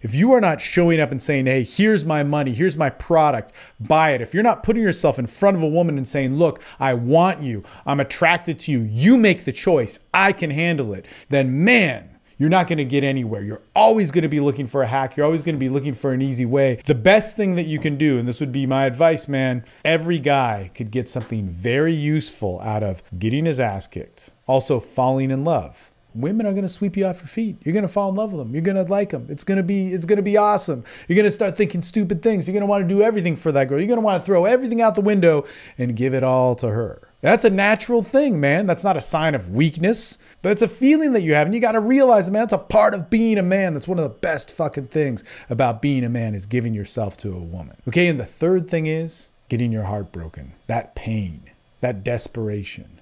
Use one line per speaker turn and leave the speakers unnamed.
If you are not showing up and saying, hey, here's my money, here's my product, buy it. If you're not putting yourself in front of a woman and saying, look, I want you, I'm attracted to you, you make the choice, I can handle it, then man, you're not going to get anywhere. You're always going to be looking for a hack. You're always going to be looking for an easy way. The best thing that you can do, and this would be my advice, man, every guy could get something very useful out of getting his ass kicked, also falling in love women are going to sweep you off your feet. You're going to fall in love with them. You're going to like them. It's going to be it's going to be awesome. You're going to start thinking stupid things. You're going to want to do everything for that girl. You're going to want to throw everything out the window and give it all to her. That's a natural thing, man. That's not a sign of weakness, but it's a feeling that you have and you got to realize, man, that's a part of being a man. That's one of the best fucking things about being a man is giving yourself to a woman. Okay? And the third thing is getting your heart broken. That pain, that desperation